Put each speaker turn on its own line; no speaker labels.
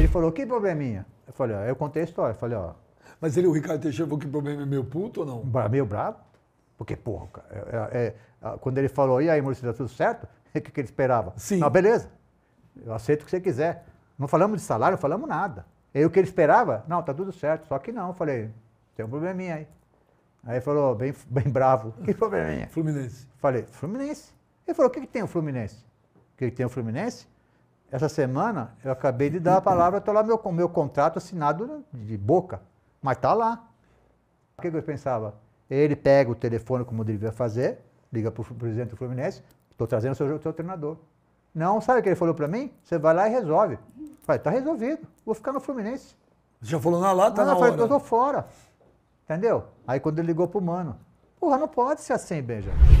Ele falou, que probleminha? É eu falei, ó, eu contei a história. Eu falei, ó. Mas ele, o Ricardo Teixeira, falou que problema é meio puto ou não? Meio bravo. Porque, porra, cara, é- é- é- quando ele falou, e aí, Maurício, tá tudo certo? O que, que ele esperava? Sim. Ah, beleza. Eu aceito o que você quiser. Não falamos de salário, não falamos nada. E o que ele esperava? Não, tá tudo certo. Só que não, eu falei, tem um probleminha aí. Aí ele falou, bem, bem bravo, que probleminha? Fluminense. Falei, Fluminense. Ele falou, o que, que tem o Fluminense? O que, que tem o Fluminense? Essa semana eu acabei de dar a palavra, estou lá meu, meu contrato assinado de boca, mas está lá. O que, eu pensava? Ele pega o telefone, como deveria fazer, liga para o presidente do Fluminense, estou trazendo o seu, seu treinador. Não, sabe o que ele falou para mim? Você vai lá e resolve. Falei, está resolvido, vou ficar no Fluminense. Já falou na lata, não, na hora. Eu estou fora. Entendeu? Aí quando ele ligou para o mano, porra, não pode ser assim, Benjamin.